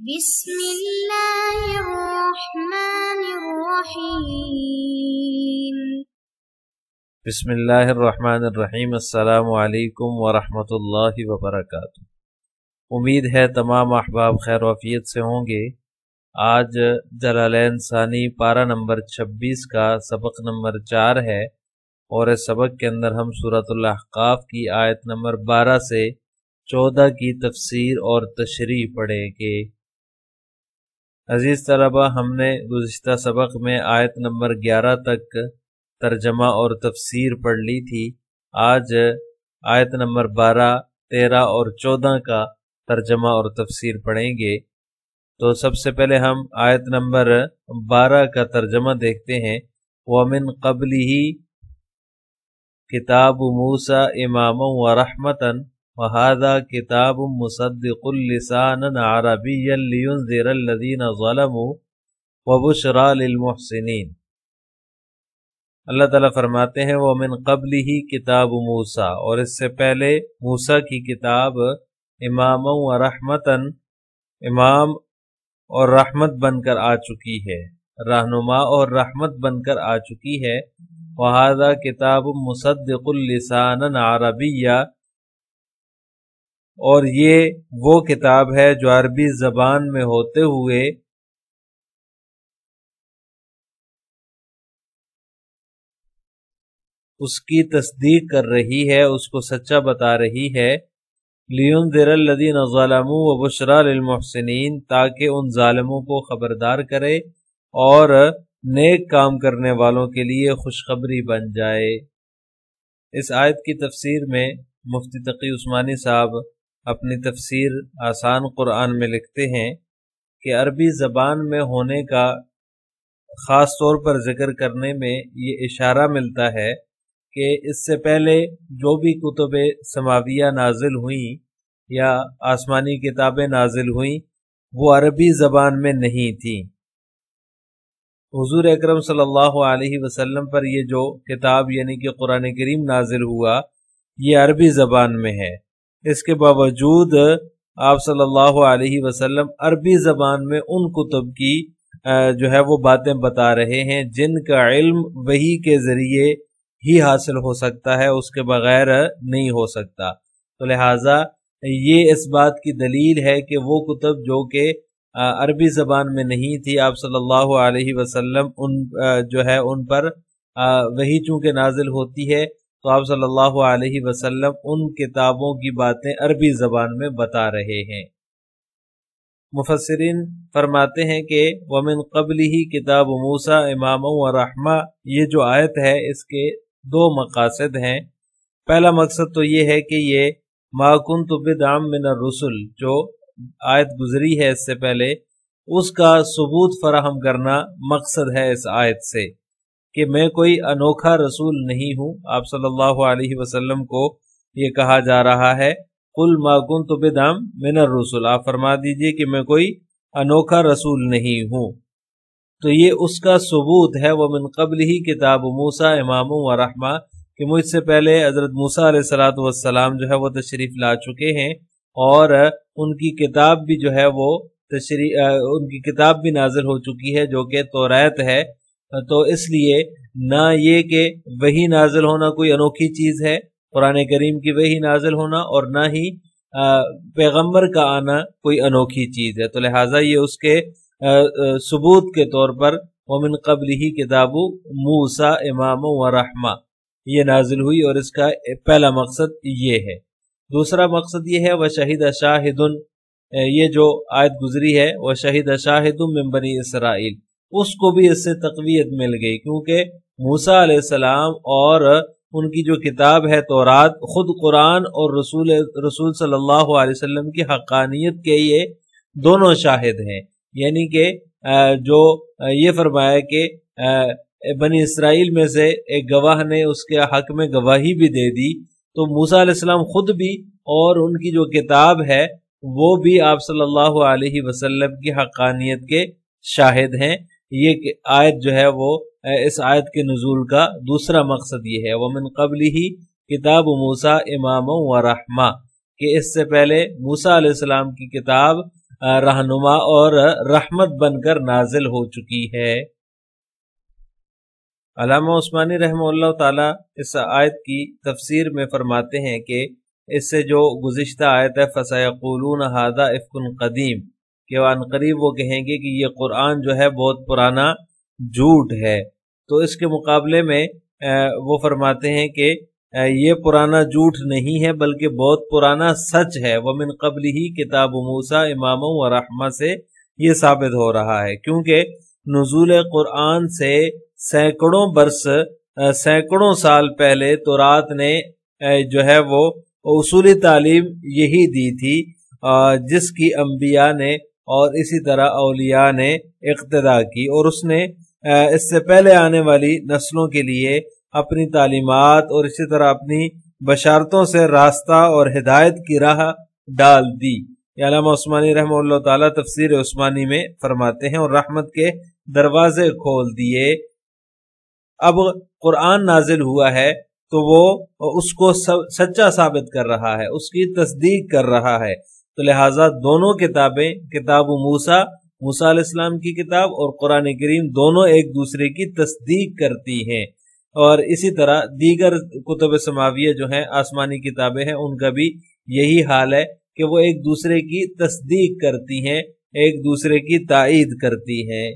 بسم الله الرحمن الرحيم بسم الله الرحمن الرحيم السلام عليكم ورحمة الله وبركاته उम्मीद है तमाम अहबाब खैर वफियत से होंगे आज जलालैन सानी पारा नंबर 26 का सबक नंबर 4 है और इस सबक के अंदर हम सूरतुल्लाहकाफ की आयत नंबर 12 से 14 की तफसीर और तशरी पढ़ेंगे अजीज़ तलबा हमने गुज्त सबक में आयत नंबर ग्यारह तक तर्जमा और तफसीर पढ़ ली थी आज आयत नंबर बारह तेरह और चौदह का तर्जमा और तफसीर पढ़ेंगे तो सबसे पहले हम आयत नंबर बारह का तर्जमा देखते हैं वमिन कबल ही किताब मूसा इमाम व रहमतन वहादा किताब मुसद्दिकसान अरबीदीन ज़लम वबुशरालमहसिन अल्लाह ताला फरमाते हैं वो मिन कबल ही किताब मूसा और इससे पहले मूसा की किताब इमाम व रहमतन इमाम और रहमत बनकर आ चुकी है रहनुमा और रहमत बनकर आ चुकी है वहादा किताब मुसद्दिकसान अरबिया और ये वो किताब है जो अरबी जबान में होते हुए उसकी तस्दीक कर रही है उसको सच्चा बता रही है लियन दिरल्लदीन ालमू व ताकि उन ालमों को खबरदार करे और नेक काम करने वालों के लिए खुशखबरी बन जाए इस आयत की तफसीर में मुफ्ती तकी उस्मानी साहब अपनी तफसीर आसान कुरान में लिखते हैं कि अरबी ज़बान में होने का ख़ास तौर पर ज़िक्र करने में ये इशारा मिलता है कि इससे पहले जो भी कुतुब समाविया नाजिल हुई या आसमानी किताबें नाजिल हुई वो अरबी ज़बान में नहीं थी हुजूर अकरम सल्लल्लाहु अलैहि वसल्लम पर ये जो किताब यानी कि कुरान करीम नाजिल हुआ ये अरबी ज़बान में है इसके बावजूद आप सल्लल्लाहु अलैहि वसल्लम अरबी ज़बान में उन कुतुब की जो है वो बातें बता रहे हैं जिनका इल्म वही के ज़रिए ही हासिल हो सकता है उसके बगैर नहीं हो सकता तो लिहाजा ये इस बात की दलील है कि वो कुतुब जो कि अरबी ज़बान में नहीं थी आप सल्लल्लाहु अलैहि वसल्लम उन जो है उन पर वही चूँकि नाजिल होती है तो आप सल्लल्लाहु अलैहि वसल्लम उन किताबों की बातें अरबी ज़बान में बता रहे हैं मुफसरिन फरमाते हैं कि वमिन कबल ही किताब मूसा इमाम रहमा ये जो आयत है इसके दो मकासद हैं पहला मकसद तो ये है कि ये माकुन तबिदाम मिन रसुल जो आयत गुजरी है इससे पहले उसका सबूत फराहम करना मकसद है इस आयत से कि मैं कोई अनोखा रसूल नहीं हूँ आप सल्लल्लाहु अलैहि वसल्लम को ये कहा जा रहा है कुल माकुन तो बेदाम मिनर रसूल आप फरमा दीजिए कि मैं कोई अनोखा रसूल नहीं हूँ तो ये उसका सबूत है वह मिन कबल ही किताब मूसा इमाम व रहमा कि मुझसे पहले हज़रत मूसा सलात वसलाम जो है वो तशरीफ़ ला चुके हैं और उनकी किताब भी जो है वो तशरी उनकी किताब भी नाजिल हो चुकी है जो कि तोरैत है तो इसलिए ना ये कि वही नाजिल होना कोई अनोखी चीज़ है कुरान करीम की वही नाजिल होना और ना ही पैगम्बर का आना कोई अनोखी चीज़ है तो लिहाजा ये उसके सबूत के तौर पर मोमिन कबल ही किताबु मूसा इमाम व रहमा ये नाजिल हुई और इसका पहला मकसद ये है दूसरा मकसद ये है व शहीद शाहिदन ये जो आयत गुजरी है वह शहीद शाहिद बनी इसराइल उसको भी इससे तकवीत मिल गई क्योंकि मूसा सलाम और उनकी जो किताब है तोरात खुद कुरान और रसूल रसूल सल्लल्लाहु अलैहि वसल्लम की हकानियत के ये दोनों शाहिद हैं यानी कि जो ये फरमाया कि बनी इसराइल में से एक गवाह ने उसके हक में गवाही भी दे दी तो मूसा सलाम खुद भी और उनकी जो किताब है वो भी आप सल्लल्लाहु अलैहि वसल्लम की हकानियत के शाहिद हैं ये आयत जो है वो इस आयत के नजूल का दूसरा मकसद ये है वमन कबल ही किताब मूसा इमाम व रहमा कि इससे पहले मूसा सलाम की किताब रहनुमा और रहमत बनकर नाजिल हो चुकी है अलामा उस्मानी रहम ताला इस आयत की तफसीर में फरमाते हैं कि इससे जो गुज्त आयत है फसाकुल हादा इफ़ुन कदीम कि वान करीब वो कहेंगे कि ये कुरान जो है बहुत पुराना झूठ है तो इसके मुकाबले में वो फरमाते हैं कि ये पुराना झूठ नहीं है बल्कि बहुत पुराना सच है मिन कबल ही किताब मूसा इमामों व रहमा से ये साबित हो रहा है क्योंकि नजूल कुरान से सैकड़ों बरस सैकड़ों साल पहले तो रात ने जो है वो उसूली तालीम यही दी थी जिसकी अम्बिया ने और इसी तरह अलिया ने इकतदा की और उसने इससे पहले आने वाली नस्लों के लिए अपनी तालीमत और इसी तरह अपनी बशारतों से रास्ता और हिदायत की राह डाल दी उस्मानी रहम तफसर उस्मानी में फरमाते हैं और रहमत के दरवाजे खोल दिए अब कुरान नाजिल हुआ है तो वो उसको सच्चा साबित कर रहा है उसकी तस्दीक कर रहा है तो लिहाजा दोनों किताबें किताब मूसा मूसा इस्लाम की किताब और कुरान करीम दोनों एक दूसरे की तस्दीक करती हैं और इसी तरह दीगर कुतुब समाविया जो है आसमानी किताबें हैं उनका भी यही हाल है कि वो एक दूसरे की तस्दीक करती हैं एक दूसरे की तइद करती हैं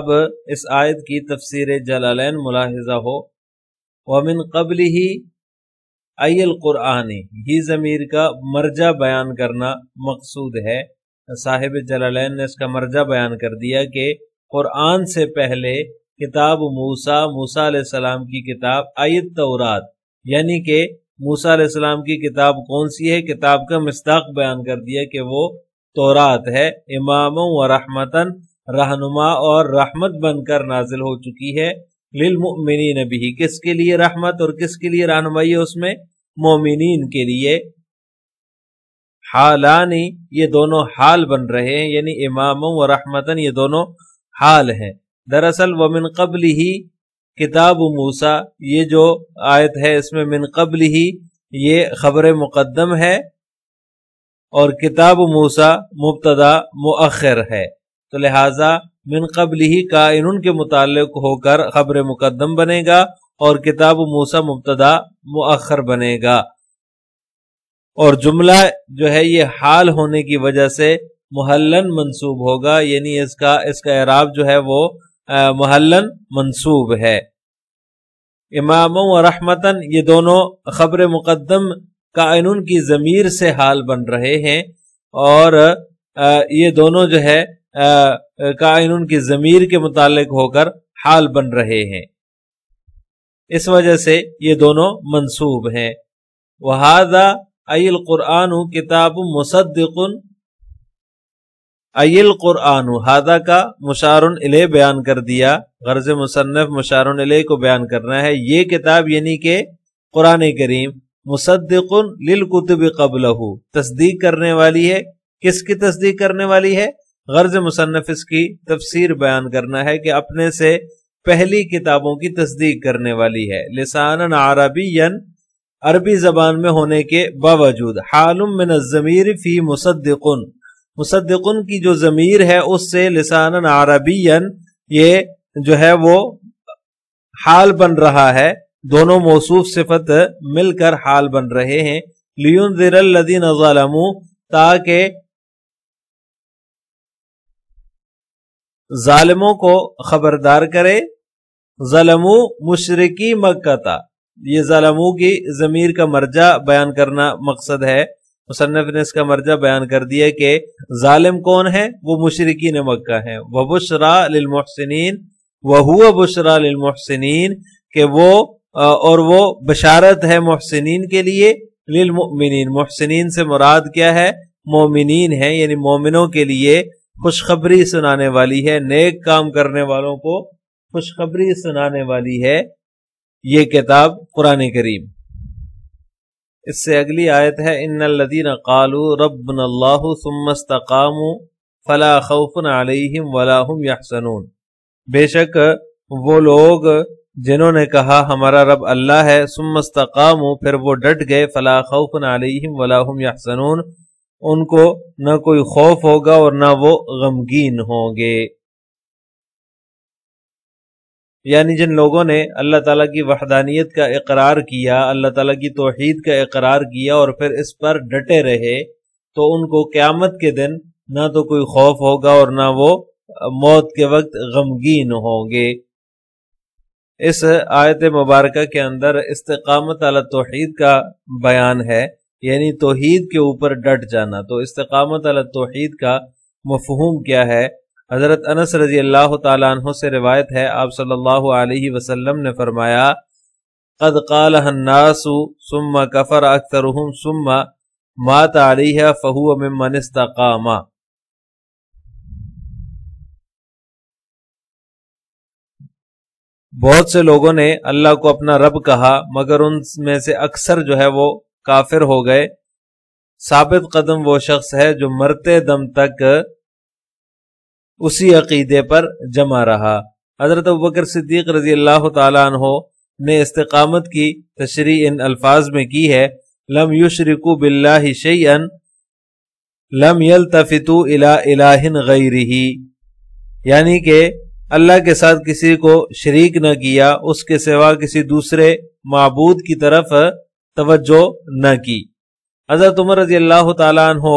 अब इस आयत की तफसीर जलालैन मुलाहजा हो वमिन कबल ही अयल क़ुरान ही ज़मीर का मर्जा बयान करना मकसूद है साहिब जलालैन ने इसका मर्जा बयान कर दिया कि क़ुरान से पहले किताब मूसा मूसा सलाम की किताब आयत तौरात यानी कि मूसा सलाम की किताब कौन सी है किताब का मस्ताक बयान कर दिया कि वो तौरात है इमाम व रहमतन रहनुमा और रहमत बनकर नाजिल हो चुकी है लिलमिनी नबी किसके लिए रहमत और किसके लिए रहनमई है उसमें मोमिन के लिए हालानी ये दोनों हाल बन रहे हैं यानी इमाम व रहमतन ये दोनों हाल हैं दरअसल व मिन कबल ही किताब मूसा ये जो आयत है इसमें मिन कबल ही ये खबर मुकदम है और किताब मूसा मुबतदा मुखर है तो लिहाजा मिन कबल ही कायन के मुतक होकर खबर मुकदम बनेगा और किताब मूसा मुबतदा मखर बनेगा और जुमला जो है ये हाल होने की वजह से महलन मंसूब होगा यानी इसका इसका एराब जो है वो महलन मंसूब है इमाम और रहमतन ये दोनों खबर मुकदम का इन की जमीर से हाल बन रहे हैं और ये दोनों जो है का इन उनकी ज़मीर के मुतालिक होकर हाल बन रहे हैं इस वजह से ये दोनों मंसूब हैं वहादा अल कुरान किताब मुसद्दिकुन अल कुरान हादा का मुशार बयान कर दिया गर्ज मुसनफ़ मुशार को बयान करना है ये किताब यानी के कुरान करीम मुसद्दिकुन लिल कुतुब कबलहू तस्दीक करने वाली है किसकी तस्दीक करने वाली है गर्ज मुसनफ़ इसकी तफसीर बयान करना है कि अपने से पहली किताबों की तस्दीक करने वाली है लसान अरबी यन अरबी जबान में होने के बावजूद हालम मिन ज़मीर फ़ी मुसद्दिकुन मुसद्दिकुन की जो ज़मीर है उससे लिसान अरबी यन ये जो है वो हाल बन रहा है दोनों मौसू सिफत मिलकर हाल बन रहे हैं लियन लियुन लदीन ताकि जालिमों को खबरदार करे जलमू मुशरकी मक्का था ये जलमू की जमीर का मर्जा बयान करना मकसद है मुसन्फ ने इसका मर्जा बयान कर दिया कि जालिम कौन है वो मुशरक़ी ने मक्का है वह बुशरा लिलमोहसिन वह बुशरा लिलमोहसिन के वो और वो बशारत है मोहसिन के लिए लिलमिन मोहसिन से मुराद क्या है मोमिन है यानी मोमिनों के लिए खुशखबरी सुनाने वाली है नेक काम करने वालों को खुशखबरी सुनाने वाली है ये किताब कुरान करीम इससे अगली आयत है इन लदीन कालू रबन फला खौफन आलिम वलाहम यहसनून बेशक वो लोग जिन्होंने कहा हमारा रब अल्लाह है सुमस्तकाम फिर वो डट गए फला खौफन आलिम वलाहम यहसनून उनको न कोई खौफ होगा और न वो गमगीन होंगे यानी जिन लोगों ने अल्लाह ताला की वहदानियत का इकरार किया अल्लाह ताला की तोहहीद का इकरार किया और फिर इस पर डटे रहे तो उनको क़्यामत के दिन ना तो कोई खौफ होगा और ना वो मौत के वक्त गमगीन होंगे इस आयत मुबारक के अंदर इस्तकामत अला तोहहीद का बयान है यानी तोहीद के ऊपर डट जाना तो इस्तकामत अल तोहीद का मफहूम क्या है हज़रत अनस रजी अल्लाह तु से रिवायत है आप सल्लल्लाहु अलैहि वसल्लम ने फरमाया कद कालनासु सुम्मा कफ़र अक्सर सुम्मा मात आलिहा फ़हु मनस्तकामा बहुत से लोगों ने अल्लाह को अपना रब कहा मगर उनमें से अक्सर जो है वो काफिर हो गए साबित कदम वो शख्स है जो मरते दम तक उसी अकीदे पर जमा रहा हजरत बकर सिद्दीक रजी अल्लाह तहो ने इस्तकामत की तशरी इन अल्फाज में की है लम युशरिकु बिल्ला शैन लम यल तफितु इला इलाहिन गैरही यानी के अल्लाह के साथ किसी को शरीक न किया उसके सिवा किसी दूसरे मबूद की तरफ तवज्जो न की हजरत उमर रजी अल्लाह तहो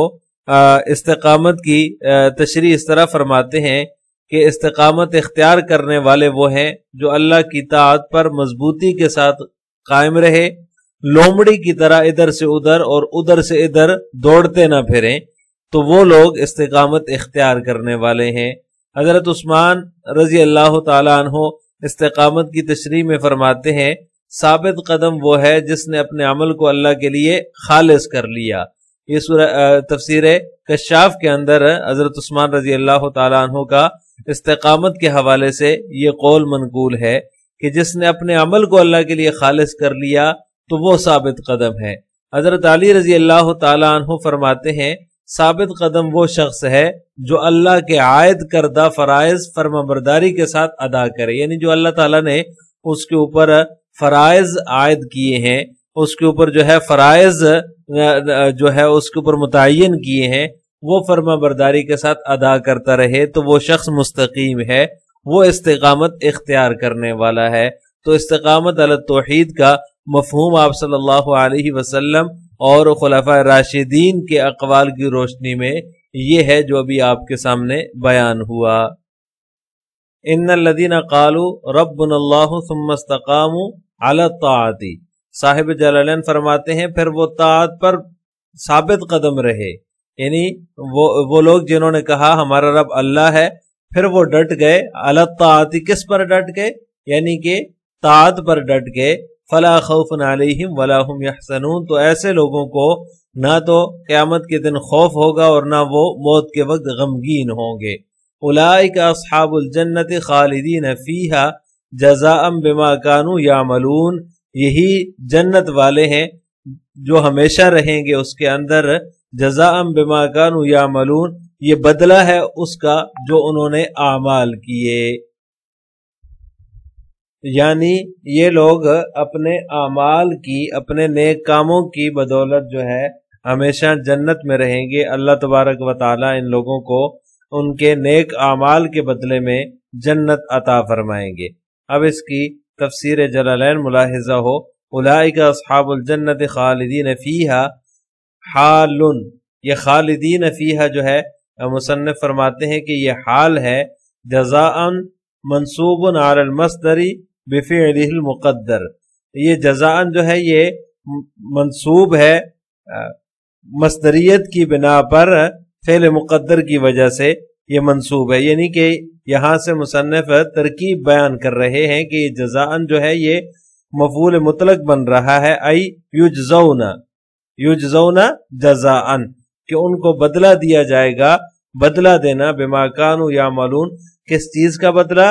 इस्तकामत की तशरी इस तरह फरमाते हैं कि इस्तकामत इख्तियार करने वाले वो हैं जो अल्लाह की तात पर मजबूती के साथ कायम रहे लोमड़ी की तरह इधर से उधर और उधर से इधर दौड़ते ना फिरें तो वो लोग इस्तकामत इख्तियार करने वाले हैं हजरत उस्मान रजी अल्लाह तहो इस्तकामत की तशरी में फरमाते हैं साबित कदम वो है जिसने अपने अमल को अल्लाह के लिए खालिज कर लिया ये तफसर कश्याफ के अंदर हजरत उस्मान रजी अल्लाह तु का इस्तकामत के हवाले से ये कौल मनकूल है कि जिसने अपने अमल को अल्लाह के लिए खालिज कर लिया तो वो साबित कदम है हजरत अली रजी अल्लाह तु फरमाते हैं साबित कदम वो शख्स है जो अल्लाह के आयद करदा फ़रज़ बरदारी के साथ अदा करे यानी जो अल्लाह तला ने उसके ऊपर फ़राइज़ आयद किए हैं उसके ऊपर जो है फ़राइज़ जो है उसके ऊपर मुतन किए हैं वो फर्मा बरदारी के साथ अदा करता रहे तो वो शख्स मुस्तकीम है वो इस्तकामत इख्तियार करने वाला है तो इस्तकामत अल तोहद का मफहम आप सल्लल्लाहु अलैहि वसल्लम और खुलाफा राशिदीन के अकवाल की रोशनी में ये है जो अभी आपके सामने बयान हुआ इन लदीन कालू रबन अल्लाहमस्तकाम अलताती साहिब जल फरमाते हैं फिर वो तात पर साबित कदम रहे यानी वो वो लोग जिन्होंने कहा हमारा रब अल्लाह है फिर वो डट गए अलताती किस पर डट गए यानी कि तात पर डट गए फला खौफ नलीम वलाहम यहसनून तो ऐसे लोगों को ना तो क़्यामत के दिन खौफ होगा और ना वो मौत के वक्त गमगीन होंगे उलाई का असहाबुल जन्नत खालिदीन फीहा जजाम बिमा कानू या मलून यही जन्नत वाले हैं जो हमेशा रहेंगे उसके अंदर जजाम बिमा कानू या मलून ये बदला है उसका जो उन्होंने आमाल किए यानी ये लोग अपने आमाल की अपने नेक कामों की बदौलत जो है हमेशा जन्नत में रहेंगे अल्लाह तबारक व ताला इन लोगों को उनके नेक आमाल के बदले में जन्नत अता फरमाएंगे अब इसकी तफसीर जलालैन मुलाहजा हो उलाइका असहाबुल जन्नत खालिदीन फीहा हालुन ये खालिदीन फीहा जो है मुसनफ़ फरमाते हैं कि यह हाल है जजान मनसूबन आलमस्तरी बफ़िलमक़दर ये जजान जो है ये मनसूब है मस्तरीत की बिना पर फेल मुकदर की वजह से ये मंसूब है यानी कि यहाँ से मुसनफ तरकीब बयान कर रहे हैं कि जजान जो है ये मफूल मुतलक बन रहा है आई युजोना युजौना जजान कि उनको बदला दिया जाएगा बदला देना बेमाकान या मालून किस चीज का बदला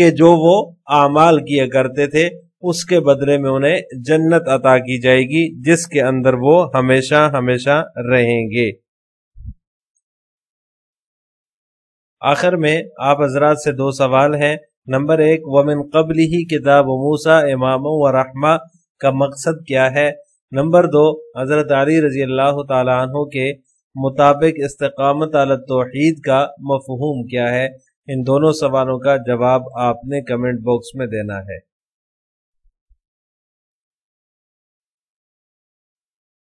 के जो वो आमाल किया करते थे उसके बदले में उन्हें जन्नत अता की जाएगी जिसके अंदर वो हमेशा हमेशा रहेंगे आखिर में आप हजरात से दो सवाल हैं नंबर एक वमिन कबल ही किताब मूसा इमाम व रहमा का मकसद क्या है नंबर दो हज़रत अली रजी अल्लाह तु के मुताबिक इस्तकामत आल तोहद का मफहूम क्या है इन दोनों सवालों का जवाब आपने कमेंट बॉक्स में देना है